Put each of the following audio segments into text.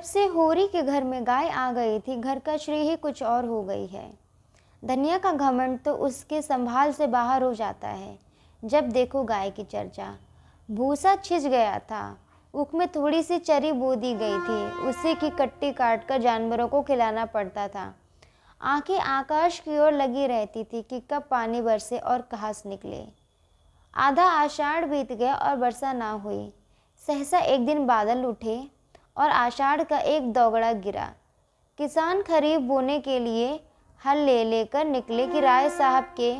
जब से होरी के घर में गाय आ गई थी घर का श्री ही कुछ और हो गई है धनिया का घमंड तो उसके संभाल से बाहर हो जाता है जब देखो गाय की चर्चा भूसा छिज गया था उख में थोड़ी सी चरी बो दी गई थी उसी की कट्टी काट कर जानवरों को खिलाना पड़ता था आंखें आकाश की ओर लगी रहती थी कि कब पानी बरसे और घास निकले आधा आषाढ़ बीत गया और वर्षा ना हुई सहसा एक दिन बादल उठे और आषाढ़ का एक दोगड़ा गिरा किसान खरीफ बोने के लिए हल ले लेकर निकले कि राय साहब के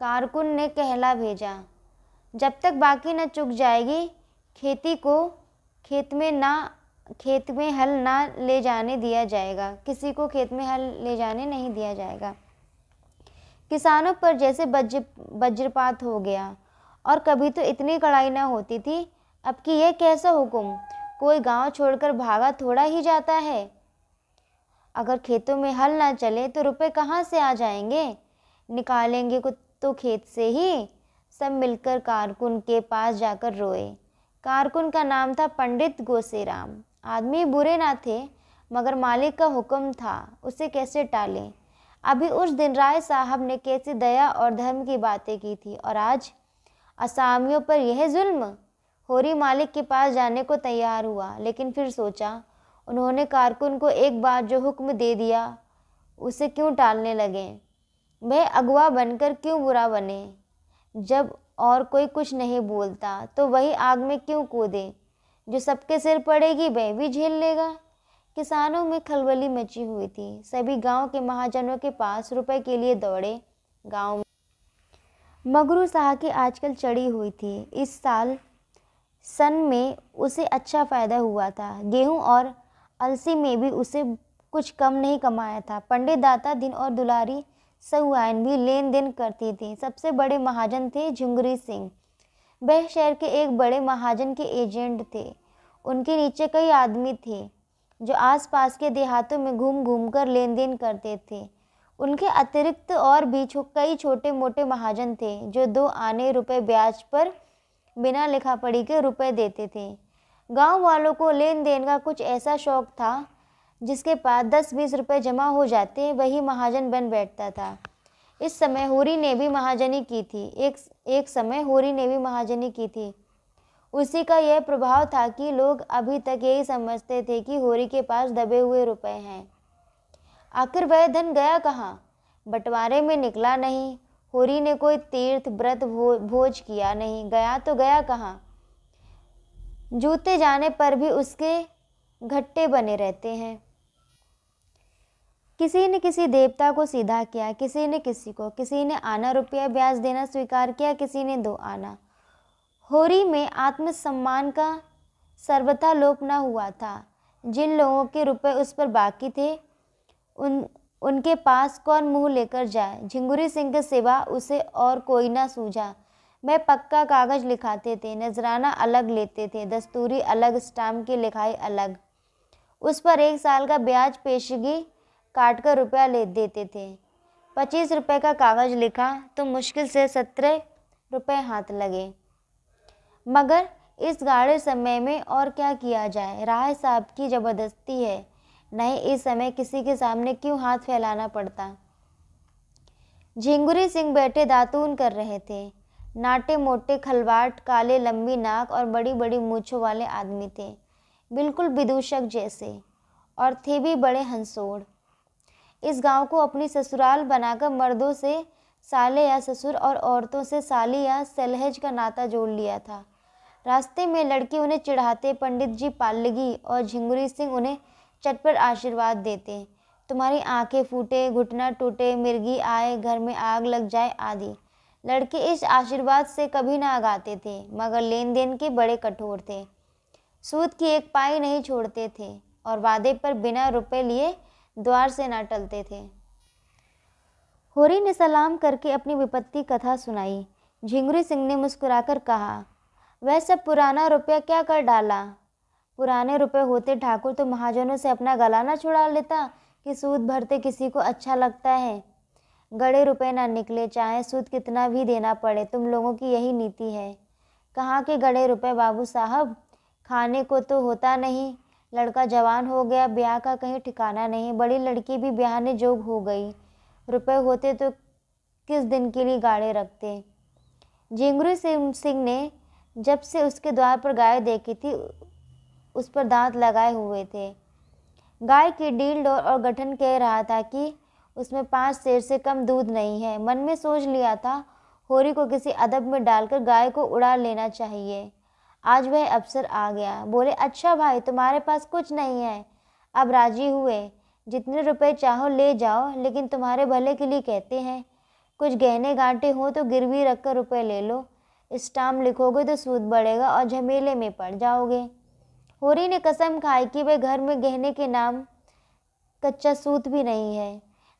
कारकुन ने कहला भेजा जब तक बाकी न चुक जाएगी खेती को खेत में ना खेत में हल ना ले जाने दिया जाएगा किसी को खेत में हल ले जाने नहीं दिया जाएगा किसानों पर जैसे बज वज्रपात हो गया और कभी तो इतनी कड़ाई ना होती थी अब कि यह कैसा हुक्म कोई गांव छोड़कर भागा थोड़ा ही जाता है अगर खेतों में हल ना चले तो रुपए कहाँ से आ जाएंगे निकालेंगे कुछ तो खेत से ही सब मिलकर कारकुन के पास जाकर रोए कारकुन का नाम था पंडित गोसेराम आदमी बुरे ना थे मगर मालिक का हुक्म था उसे कैसे टालें अभी उस दिन राय साहब ने कैसी दया और धर्म की बातें की थी और आज असामियों पर यह जुल्म होरी मालिक के पास जाने को तैयार हुआ लेकिन फिर सोचा उन्होंने कारकुन को एक बार जो हुक्म दे दिया उसे क्यों टालने लगे वह अगवा बनकर क्यों बुरा बने जब और कोई कुछ नहीं बोलता तो वही आग में क्यों कूदे जो सबके सिर पड़ेगी वह भी झेल लेगा किसानों में खलबली मची हुई थी सभी गांव के महाजनों के पास रुपए के लिए दौड़े गांव में मगरू शाह की आजकल चढ़ी हुई थी इस साल सन में उसे अच्छा फ़ायदा हुआ था गेहूं और अलसी में भी उसे कुछ कम नहीं कमाया था पंडित दाता दिन और दुलारी सहुआन भी लेन देन करती थी सबसे बड़े महाजन थे झुंगरी सिंह वह शहर के एक बड़े महाजन के एजेंट थे उनके नीचे कई आदमी थे जो आसपास के देहातों में घूम घूम कर लेन देन करते थे उनके अतिरिक्त और भी छो, कई छोटे मोटे महाजन थे जो दो आने रुपए ब्याज पर बिना लिखा पढ़ी के रुपए देते थे गांव वालों को लेन देन का कुछ ऐसा शौक था जिसके पास दस बीस रुपए जमा हो जाते वही महाजन बन बैठता था इस समय होरी ने भी महाजनी की थी एक एक समय होरी ने भी महाजनी की थी उसी का यह प्रभाव था कि लोग अभी तक यही समझते थे कि होरी के पास दबे हुए रुपए हैं आखिर वह धन गया कहाँ बंटवारे में निकला नहीं होरी ने कोई तीर्थ व्रत भोज किया नहीं गया तो गया कहाँ जूते जाने पर भी उसके घट्टे बने रहते हैं किसी ने किसी देवता को सीधा किया किसी ने किसी को किसी ने आना रुपया ब्याज देना स्वीकार किया किसी ने दो आना होरी में आत्मसम्मान का सर्वथा लोप न हुआ था जिन लोगों के रुपए उस पर बाकी थे उन उनके पास कौन मुंह लेकर जाए झिंगुरी सिंह के सिवा उसे और कोई ना सूझा मैं पक्का कागज़ लिखाते थे नजराना अलग लेते थे दस्तूरी अलग स्टाम्प की लिखाई अलग उस पर एक साल का ब्याज पेशगी काट कर रुपया ले देते थे पच्चीस रुपए का कागज़ लिखा तो मुश्किल से सत्रह रुपए हाथ लगे मगर इस गाढ़े समय में और क्या किया जाए राय साहब की ज़बरदस्ती है नहीं इस समय किसी के सामने क्यों हाथ फैलाना पड़ता झिंगुरी सिंह बैठे दातून कर रहे थे नाटे मोटे खलवाट काले लंबी नाक और बड़ी बड़ी मूछों वाले आदमी थे बिल्कुल विदूषक जैसे और थे भी बड़े हंसोड़ इस गांव को अपनी ससुराल बनाकर मर्दों से साले या ससुर और औरतों से साली या सलहेज का नाता जोड़ लिया था रास्ते में लड़के उन्हें चिढ़ाते पंडित जी पालगी और झिंगुरी सिंह उन्हें चट पर आशीर्वाद देते तुम्हारी आंखें फूटे घुटना टूटे मिर्गी आए घर में आग लग जाए आदि लड़के इस आशीर्वाद से कभी ना आगाते थे मगर लेन देन के बड़े कठोर थे सूद की एक पाई नहीं छोड़ते थे और वादे पर बिना रुपए लिए द्वार से ना टलते थे होरी ने सलाम करके अपनी विपत्ति कथा सुनाई झिंगुरी सिंह ने मुस्कुराकर कहा वह सब पुराना रुपया क्या कर डाला पुराने रुपए होते ठाकुर तो महाजनों से अपना गला ना छुड़ा लेता कि सूद भरते किसी को अच्छा लगता है गड़े रुपए ना निकले चाहे सूद कितना भी देना पड़े तुम लोगों की यही नीति है कहाँ के गड़े रुपए बाबू साहब खाने को तो होता नहीं लड़का जवान हो गया ब्याह का कहीं ठिकाना नहीं बड़ी लड़की भी ब्याह ने जोग हो गई रुपए होते तो किस दिन के लिए गाड़े रखते झिंगरू सिंह ने जब से उसके द्वार पर गाय देखी थी उस पर दांत लगाए हुए थे गाय की डील डोर और गठन कह रहा था कि उसमें पाँच शेर से कम दूध नहीं है मन में सोच लिया था होरी को किसी अदब में डालकर गाय को उड़ा लेना चाहिए आज वह अफसर आ गया बोले अच्छा भाई तुम्हारे पास कुछ नहीं है अब राजी हुए जितने रुपए चाहो ले जाओ लेकिन तुम्हारे भले के लिए कहते हैं कुछ गहने गांठे हो तो गिरवी रखकर रुपए ले लो स्टाम्प लिखोगे तो सूद बढ़ेगा और झमेले में पड़ जाओगे होरी ने कसम खाई कि वह घर में गहने के नाम कच्चा सूत भी नहीं है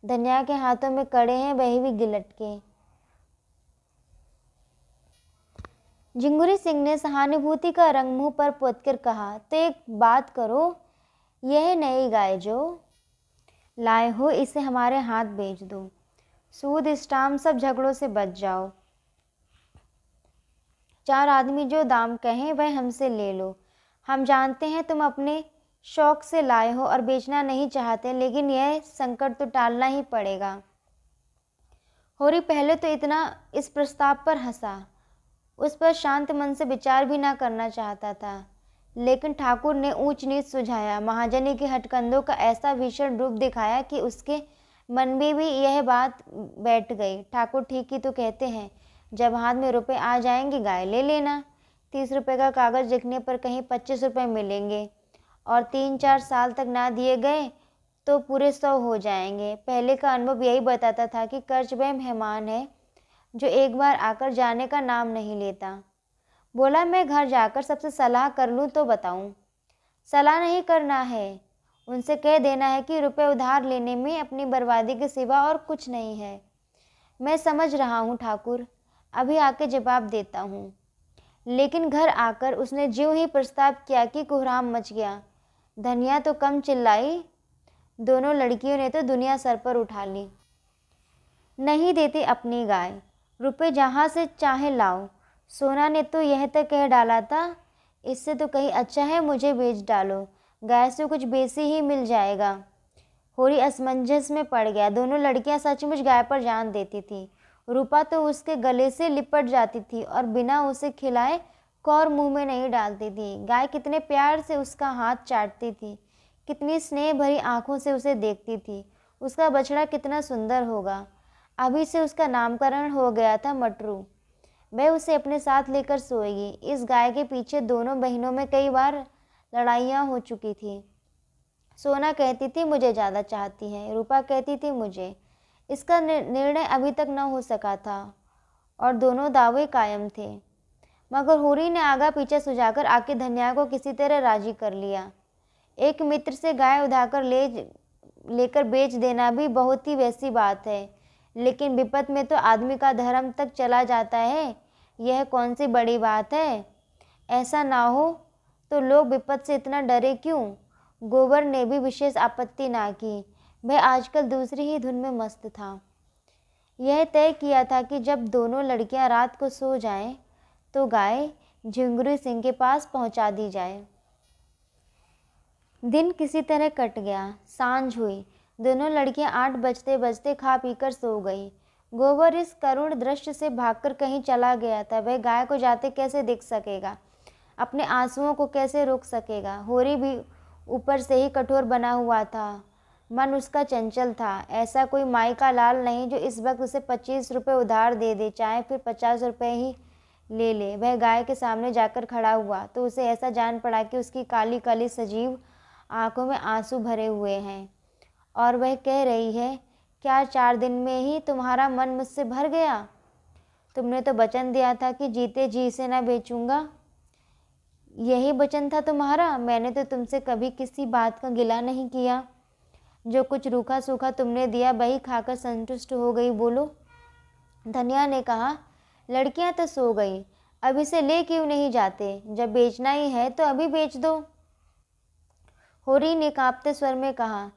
धनिया के हाथों में कड़े हैं वह भी गिलट के झिंगुरी सिंह ने सहानुभूति का रंग मुंह पर कर कहा तो एक बात करो यह नई गाय जो लाए हो इसे हमारे हाथ बेच दो सूद स्टाम सब झगड़ों से बच जाओ चार आदमी जो दाम कहें वह हमसे ले लो हम जानते हैं तुम अपने शौक से लाए हो और बेचना नहीं चाहते लेकिन यह संकट तो टालना ही पड़ेगा होरी पहले तो इतना इस प्रस्ताव पर हंसा उस पर शांत मन से विचार भी ना करना चाहता था लेकिन ठाकुर ने ऊंच नीच सुझाया महाजनी के हटकंदों का ऐसा भीषण रूप दिखाया कि उसके मन में भी यह बात बैठ गई ठाकुर ठीक ही तो कहते हैं जब हाथ में रुपए आ जाएंगे गाय ले लेना तीस रुपए का कागज़ लिखने पर कहीं पच्चीस रुपए मिलेंगे और तीन चार साल तक ना दिए गए तो पूरे सौ हो जाएंगे पहले का अनुभव यही बताता था कि कर्ज वह मेहमान है जो एक बार आकर जाने का नाम नहीं लेता बोला मैं घर जाकर सबसे सलाह कर लूँ तो बताऊँ सलाह नहीं करना है उनसे कह देना है कि रुपए उधार लेने में अपनी बर्बादी के सिवा और कुछ नहीं है मैं समझ रहा हूँ ठाकुर अभी आके जवाब देता हूँ लेकिन घर आकर उसने ज्यों ही प्रस्ताव किया कि कुहराम मच गया धनिया तो कम चिल्लाई दोनों लड़कियों ने तो दुनिया सर पर उठा ली नहीं देते अपनी गाय रुपए जहाँ से चाहे लाओ सोना ने तो यह तक कह डाला था इससे तो कहीं अच्छा है मुझे बेच डालो गाय से कुछ बेसी ही मिल जाएगा होरी असमंजस में पड़ गया दोनों लड़कियाँ सचमुच गाय पर जान देती थी रूपा तो उसके गले से लिपट जाती थी और बिना उसे खिलाए कौर मुंह में नहीं डालती थी गाय कितने प्यार से उसका हाथ चाटती थी कितनी स्नेह भरी आंखों से उसे देखती थी उसका बछड़ा कितना सुंदर होगा अभी से उसका नामकरण हो गया था मटरू मैं उसे अपने साथ लेकर सोएगी इस गाय के पीछे दोनों बहनों में कई बार लड़ाइयाँ हो चुकी थी सोना कहती थी मुझे ज़्यादा चाहती है रूपा कहती थी मुझे इसका निर्णय अभी तक न हो सका था और दोनों दावे कायम थे मगर हुरी ने आगा पीछा सुझाकर आके धनिया को किसी तरह राजी कर लिया एक मित्र से गाय उधाकर ले लेकर बेच देना भी बहुत ही वैसी बात है लेकिन विपत में तो आदमी का धर्म तक चला जाता है यह कौन सी बड़ी बात है ऐसा ना हो तो लोग विपत से इतना डरे क्यों गोबर ने भी विशेष आपत्ति ना की वह आजकल दूसरी ही धुन में मस्त था यह तय किया था कि जब दोनों लड़कियां रात को सो जाएं तो गाय झुंगरू सिंह के पास पहुंचा दी जाए दिन किसी तरह कट गया सांझ हुई दोनों लड़कियां आठ बजते बजते खा पी कर सो गई गोबर इस करुण दृश्य से भागकर कहीं चला गया था वह गाय को जाते कैसे देख सकेगा अपने आंसुओं को कैसे रोक सकेगा होरी भी ऊपर से ही कठोर बना हुआ था मन उसका चंचल था ऐसा कोई माई का लाल नहीं जो इस वक्त उसे पच्चीस रुपये उधार दे दे चाहे फिर पचास रुपये ही ले ले वह गाय के सामने जाकर खड़ा हुआ तो उसे ऐसा जान पड़ा कि उसकी काली काली सजीव आंखों में आंसू भरे हुए हैं और वह कह रही है क्या चार दिन में ही तुम्हारा मन मुझसे भर गया तुमने तो वचन दिया था कि जीते जी से ना बेचूंगा यही वचन था तुम्हारा मैंने तो तुमसे कभी किसी बात का गिला नहीं किया जो कुछ रूखा सूखा तुमने दिया वही खाकर संतुष्ट हो गई बोलो धनिया ने कहा लड़कियां तो सो गई अब इसे ले क्यों नहीं जाते जब बेचना ही है तो अभी बेच दो होरी ने कांपते स्वर में कहा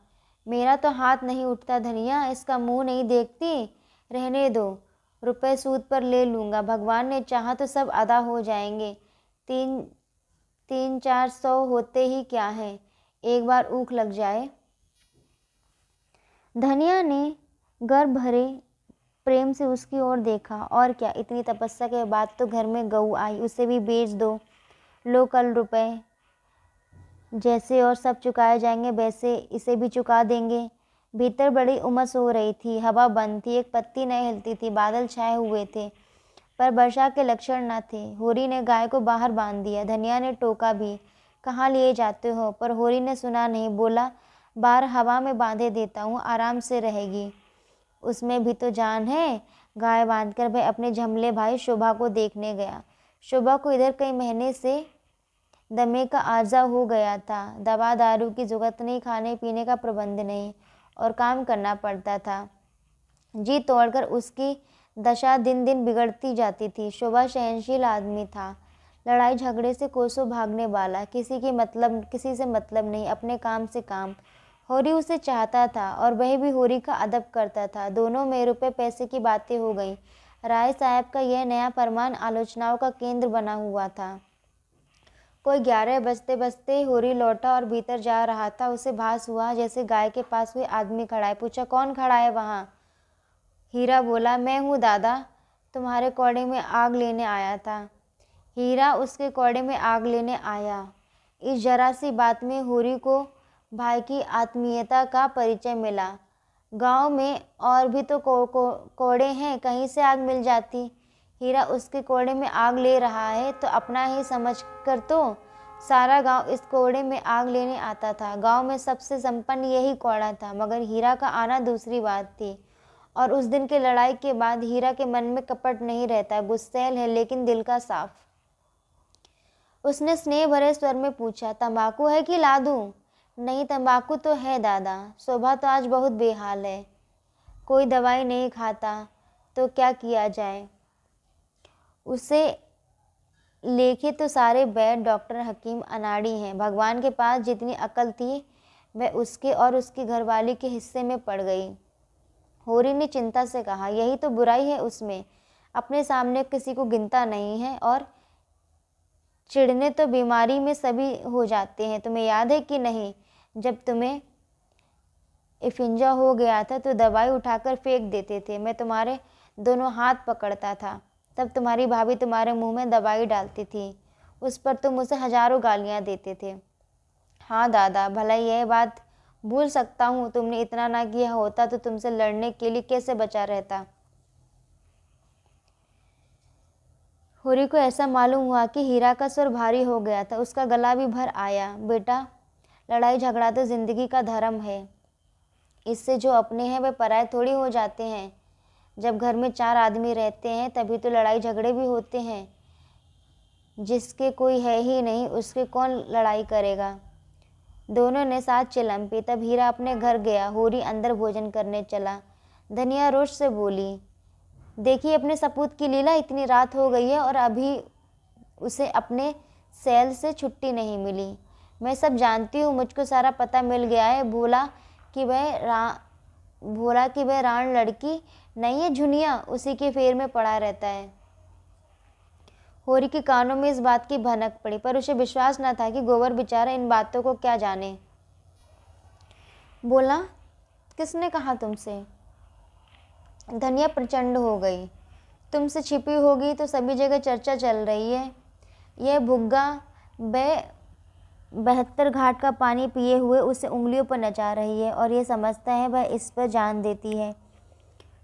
मेरा तो हाथ नहीं उठता धनिया इसका मुंह नहीं देखती रहने दो रुपए सूद पर ले लूँगा भगवान ने चाहा तो सब अदा हो जाएंगे तीन तीन चार सौ होते ही क्या है एक बार ऊख लग जाए धनिया ने घर भरे प्रेम से उसकी ओर देखा और क्या इतनी तपस्या के बाद तो घर में गऊ आई उसे भी बेच दो लो कल रुपए जैसे और सब चुकाए जाएंगे वैसे इसे भी चुका देंगे भीतर बड़ी उमस हो रही थी हवा बंद थी एक पत्ती नहीं हिलती थी बादल छाए हुए थे पर वर्षा के लक्षण न थे होरी ने गाय को बाहर बांध दिया धनिया ने टोका भी कहाँ लिए जाते हो पर होरी ने सुना नहीं बोला बार हवा में बांधे देता हूँ आराम से रहेगी उसमें भी तो जान है गाय बांधकर वह अपने झमले भाई शोभा को देखने गया शोभा को इधर कई महीने से दमे का आजा हो गया था दवा दारू की जरूरत नहीं खाने पीने का प्रबंध नहीं और काम करना पड़ता था जी तोड़कर उसकी दशा दिन दिन बिगड़ती जाती थी शोभा सहनशील आदमी था लड़ाई झगड़े से कोसों भागने वाला किसी की मतलब किसी से मतलब नहीं अपने काम से काम होरी उसे चाहता था और वह भी होरी का अदब करता था दोनों में रुपए पैसे की बातें हो गई राय साहब का यह नया फरमान आलोचनाओं का केंद्र बना हुआ था कोई ग्यारह बजते बजते होरी लौटा और भीतर जा रहा था उसे भास हुआ जैसे गाय के पास हुए आदमी खड़ा है पूछा कौन खड़ा है वहाँ हीरा बोला मैं हूँ दादा तुम्हारे कौड़े में आग लेने आया था हीरा उसके कौड़े में आग लेने आया इस जरा सी बात में होरी को भाई की आत्मीयता का परिचय मिला गांव में और भी तो को, को, कोड़े हैं कहीं से आग मिल जाती हीरा उसके कोड़े में आग ले रहा है तो अपना ही समझ कर तो सारा गांव इस कोड़े में आग लेने आता था गांव में सबसे संपन्न यही कोड़ा था मगर हीरा का आना दूसरी बात थी और उस दिन के लड़ाई के बाद हीरा के मन में कपट नहीं रहता गुस्सेल है लेकिन दिल का साफ उसने स्नेह भरे स्वर में पूछा तंबाकू है कि ला दूँ नहीं तंबाकू तो है दादा शोभा तो आज बहुत बेहाल है कोई दवाई नहीं खाता तो क्या किया जाए उसे लेखे तो सारे बैड डॉक्टर हकीम अनाड़ी हैं भगवान के पास जितनी अकल थी वह उसके और उसकी घरवाली के हिस्से में पड़ गई होरी ने चिंता से कहा यही तो बुराई है उसमें अपने सामने किसी को गिनता नहीं है और चिड़ने तो बीमारी में सभी हो जाते हैं तुम्हें याद है कि नहीं जब तुम्हें इफिंजा हो गया था तो दवाई उठाकर फेंक देते थे मैं तुम्हारे दोनों हाथ पकड़ता था तब तुम्हारी भाभी तुम्हारे मुंह में दवाई डालती थी उस पर तुम उसे हजारों गालियाँ देते थे हाँ दादा भला यह बात भूल सकता हूँ तुमने इतना ना किया होता तो तुमसे लड़ने के लिए कैसे बचा रहता होरी को ऐसा मालूम हुआ कि हीरा का स्वर भारी हो गया था उसका गला भी भर आया बेटा लड़ाई झगड़ा तो ज़िंदगी का धर्म है इससे जो अपने हैं वे पराए थोड़ी हो जाते हैं जब घर में चार आदमी रहते हैं तभी तो लड़ाई झगड़े भी होते हैं जिसके कोई है ही नहीं उसके कौन लड़ाई करेगा दोनों ने साथ चिलम पी तब हीरा अपने घर गया होरी अंदर भोजन करने चला धनिया रोश से बोली देखिए अपने सपूत की लीला इतनी रात हो गई है और अभी उसे अपने सेल से छुट्टी नहीं मिली मैं सब जानती हूँ मुझको सारा पता मिल गया है भोला कि वह रा भोला कि वह रान लड़की नहीं है झुनिया उसी के फेर में पड़ा रहता है होरी के कानों में इस बात की भनक पड़ी पर उसे विश्वास न था कि गोबर बेचारा इन बातों को क्या जाने बोला किसने कहा तुमसे धनिया प्रचंड हो गई तुमसे छिपी होगी तो सभी जगह चर्चा चल रही है यह भुग्गा बे बहत्तर घाट का पानी पिए हुए उसे उंगलियों पर नचा रही है और ये समझता है वह इस पर जान देती है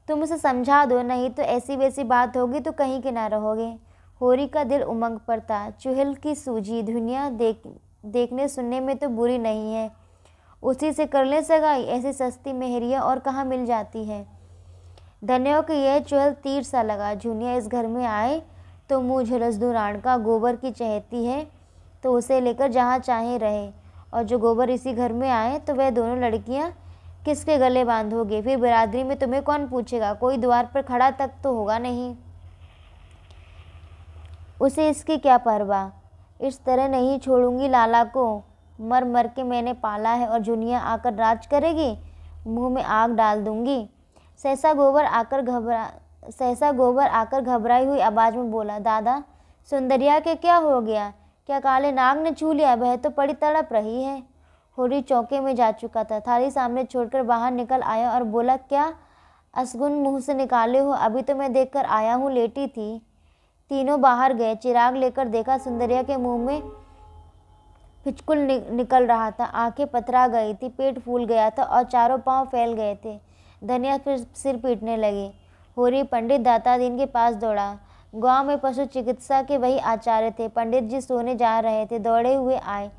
तुम उसे समझा दो नहीं तो ऐसी वैसी बात होगी तो कहीं के ना रहोगे होरी का दिल उमंग पर था चुहल की सूझी दुनिया देख देखने सुनने में तो बुरी नहीं है उसी से कर ले सगाई ऐसी सस्ती मेहरिया और कहाँ मिल जाती है धन्यों के यह चुहल तीर सा लगा झुनिया इस घर में आए तो मुँह झुलस दुरान का गोबर की चहती है तो उसे लेकर जहाँ चाहे रहे और जो गोबर इसी घर में आए तो वह दोनों लड़कियाँ किसके गले बांधोगे फिर बिरादरी में तुम्हें कौन पूछेगा कोई द्वार पर खड़ा तक तो होगा नहीं उसे इसकी क्या परवाह इस तरह नहीं छोड़ूंगी लाला को मर मर के मैंने पाला है और जुनिया आकर राज करेगी मुंह में आग डाल दूंगी सहसा गोबर आकर घबरा सहसा गोबर आकर घबराई हुई आवाज़ में बोला दादा सुंदरिया के क्या हो गया क्या काले नाग ने छू लिया वह तो पड़ी तड़प रही है होरी चौके में जा चुका था थाली सामने छोड़कर बाहर निकल आया और बोला क्या असगुन मुंह से निकाले हो अभी तो मैं देखकर आया हूँ लेटी थी तीनों बाहर गए चिराग लेकर देखा सुंदरिया के मुंह में फिचकुल निकल रहा था आंखें पथरा गई थी पेट फूल गया था और चारों पांव फैल गए थे धनिया फिर सिर पीटने लगे होरी पंडित दाता दिन के पास दौड़ा गांव में पशु चिकित्सा के वही आचार्य थे पंडित जी सोने जा रहे थे दौड़े हुए आए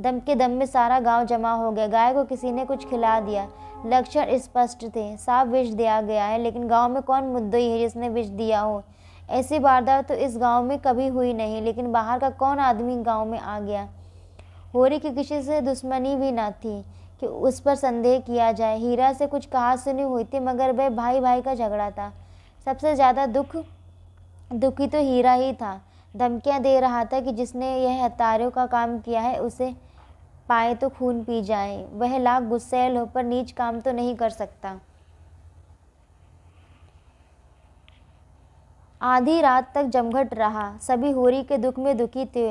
दम के दम में सारा गांव जमा हो गया गाय को किसी ने कुछ खिला दिया लक्षण स्पष्ट थे साफ विष दिया गया है लेकिन गांव में कौन मुद्दई है जिसने विष दिया हो ऐसी वारदात तो इस गांव में कभी हुई नहीं लेकिन बाहर का कौन आदमी गांव में आ गया होरी की किसी से दुश्मनी भी ना थी कि उस पर संदेह किया जाए हीरा से कुछ कहा सुनी हुई थी मगर वह भाई भाई का झगड़ा था सबसे ज़्यादा दुख दुखी तो हीरा ही था धमकियां दे रहा था कि जिसने यह हत्यारों का काम किया है उसे पाए तो खून पी जाए वह लाख गुस्सेल होकर नीच काम तो नहीं कर सकता आधी रात तक जमघट रहा सभी होरी के दुख में दुखी थे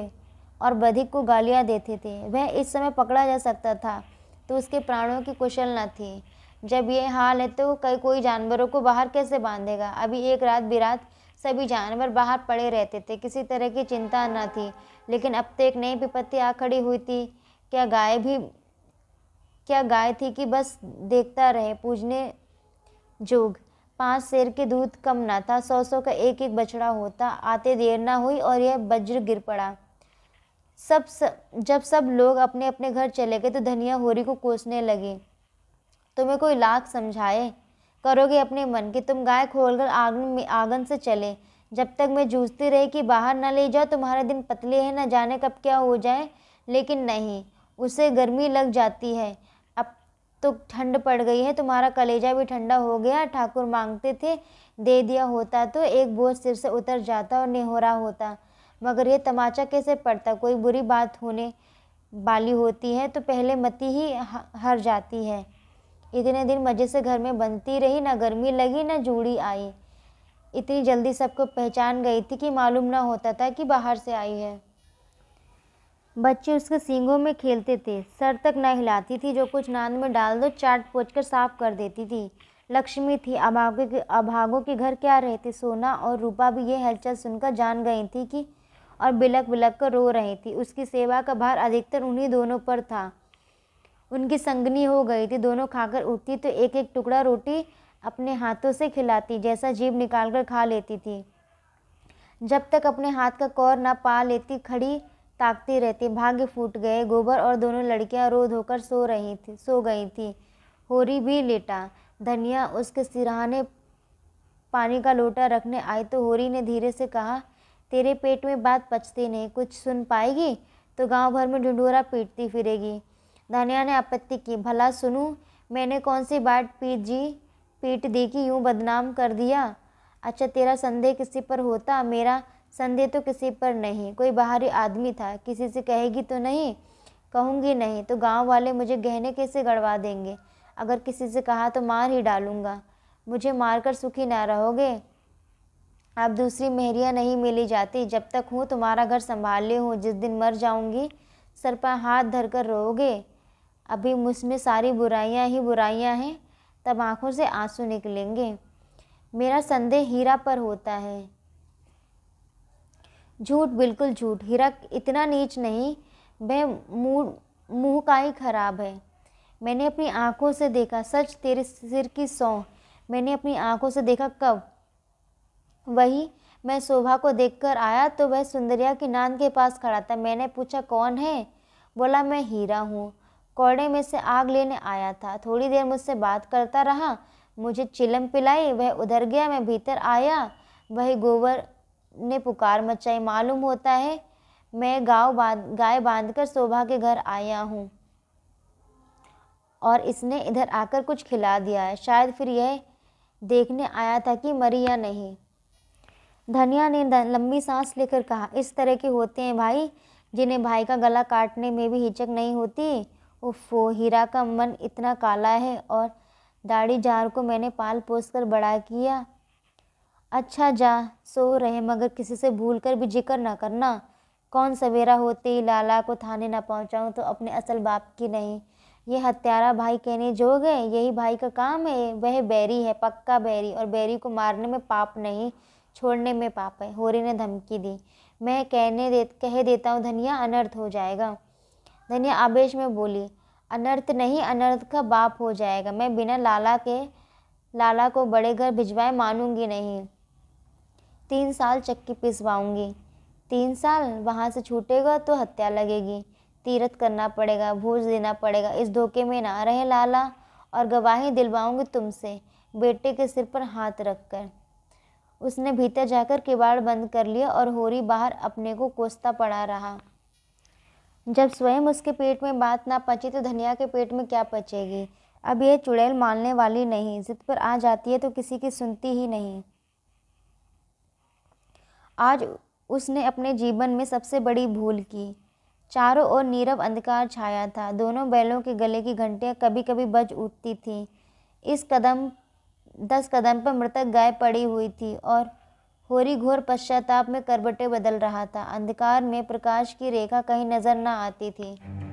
और बधिक को गालियां देते थे वह इस समय पकड़ा जा सकता था तो उसके प्राणों की कुशल न थी जब यह हाल है तो कई कोई जानवरों को बाहर कैसे बांधेगा अभी एक रात बिरात सभी जानवर बाहर पड़े रहते थे किसी तरह की चिंता न थी लेकिन अब तो एक नई विपत्ति आ खड़ी हुई थी क्या गाय भी क्या गाय थी कि बस देखता रहे पूजने जोग पांच शेर के दूध कम ना था सौ सौ का एक एक बछड़ा होता आते देर ना हुई और यह वज्र गिर पड़ा सब स, जब सब लोग अपने अपने घर चले गए तो धनिया होरी को कोसने लगे तुम्हें कोई लाख समझाए करोगे अपने मन कि तुम गाय खोलकर आंगन में आंगन से चले जब तक मैं जूझती रही कि बाहर न ले जाओ तुम्हारे दिन पतले हैं न जाने कब क्या हो जाए लेकिन नहीं उसे गर्मी लग जाती है अब तो ठंड पड़ गई है तुम्हारा कलेजा भी ठंडा हो गया ठाकुर मांगते थे दे दिया होता तो एक बोझ सिर से उतर जाता और निहोरा होता मगर यह तमाचा कैसे पड़ता कोई बुरी बात होने वाली होती है तो पहले मती ही हर जाती है इतने दिन मज़े से घर में बनती रही ना गर्मी लगी ना जूड़ी आई इतनी जल्दी सबको पहचान गई थी कि मालूम ना होता था कि बाहर से आई है बच्चे उसके सींगों में खेलते थे सर तक न हिलाती थी जो कुछ नांद में डाल दो चाट पोच कर साफ कर देती थी लक्ष्मी थी अभागो के अभागों के घर क्या रहे थे सोना और रूपा भी ये हलचल सुनकर जान गई थी कि और बिलक बिलक कर रो रही थी उसकी सेवा का भार अधिकतर उन्हीं दोनों पर था उनकी संगनी हो गई थी दोनों खाकर उठती तो एक एक टुकड़ा रोटी अपने हाथों से खिलाती जैसा जीभ निकाल कर खा लेती थी जब तक अपने हाथ का कौर ना पा लेती खड़ी ताकती रहती भाग्य फूट गए गोबर और दोनों लड़कियां रो धोकर सो रही थी सो गई थी होरी भी लेटा धनिया उसके सिराहाने पानी का लोटा रखने आई तो होरी ने धीरे से कहा तेरे पेट में बात पचती नहीं कुछ सुन पाएगी तो गांव भर में ढुंढोरा पीटती फिरेगी धनिया ने आपत्ति की भला सुनूं मैंने कौन सी बात पीट जी पीट दी कि यूँ बदनाम कर दिया अच्छा तेरा संदेह किसी पर होता मेरा संदेह तो किसी पर नहीं कोई बाहरी आदमी था किसी से कहेगी तो नहीं कहूँगी नहीं तो गांव वाले मुझे गहने कैसे गड़वा देंगे अगर किसी से कहा तो मार ही डालूँगा मुझे मारकर सुखी ना रहोगे आप दूसरी मेहरियाँ नहीं मिली जाती जब तक हूँ तुम्हारा घर संभाल ले हूँ जिस दिन मर जाऊँगी सर पर हाथ धर कर रोगे अभी मुझमें सारी बुराइयां ही बुराइयां हैं तब आँखों से आंसू निकलेंगे मेरा संदेह हीरा पर होता है झूठ बिल्कुल झूठ हीरा इतना नीच नहीं वह मुँह मुँह का ही खराब है मैंने अपनी आँखों से देखा सच तेरे सिर की सौ मैंने अपनी आँखों से देखा कब वही मैं शोभा को देखकर आया तो वह सुंदरिया की नान के पास खड़ा था मैंने पूछा कौन है बोला मैं हीरा हूँ कोड़े में से आग लेने आया था थोड़ी देर मुझसे बात करता रहा मुझे चिलम पिलाई वह उधर गया मैं भीतर आया वही गोबर ने पुकार मचाई मालूम होता है मैं गाँव बांध गाय बांध कर शोभा के घर आया हूँ और इसने इधर आकर कुछ खिला दिया है शायद फिर यह देखने आया था कि मरी या नहीं धनिया ने लंबी सांस लेकर कहा इस तरह के होते हैं भाई जिन्हें भाई का गला काटने में भी हिचक नहीं होती ओफो हीरा का मन इतना काला है और दाढ़ी जार को मैंने पाल पोस कर बड़ा किया अच्छा जा सो रहे मगर किसी से भूल कर भी जिक्र ना करना कौन सवेरा होते ही लाला को थाने ना पहुँचाऊँ तो अपने असल बाप की नहीं ये हत्यारा भाई कहने जो गए यही भाई का काम है वह बैरी है पक्का बैरी और बैरी को मारने में पाप नहीं छोड़ने में पाप है होरी ने धमकी दी मैं कहने दे कह देता हूँ धनिया अनर्थ हो जाएगा धनी आवेश में बोली अनर्थ नहीं अनर्थ का बाप हो जाएगा मैं बिना लाला के लाला को बड़े घर भिजवाए मानूंगी नहीं तीन साल चक्की पिसवाऊंगी तीन साल वहाँ से छूटेगा तो हत्या लगेगी तीरथ करना पड़ेगा भूज देना पड़ेगा इस धोखे में ना रहे लाला और गवाही दिलवाऊंगी तुमसे बेटे के सिर पर हाथ रखकर उसने भीतर जाकर किवाड़ बंद कर लिया और होरी बाहर अपने को कोसता पड़ा रहा जब स्वयं उसके पेट में बात ना पची तो धनिया के पेट में क्या पचेगी अब यह चुड़ैल मानने वाली नहीं जिद पर आ जाती है तो किसी की सुनती ही नहीं आज उसने अपने जीवन में सबसे बड़ी भूल की चारों ओर नीरव अंधकार छाया था दोनों बैलों के गले की घंटियाँ कभी कभी बज उठती थीं इस कदम दस कदम पर मृतक गाय पड़ी हुई थी और होरी घोर पश्चाताप में करबटे बदल रहा था अंधकार में प्रकाश की रेखा कहीं नजर न आती थी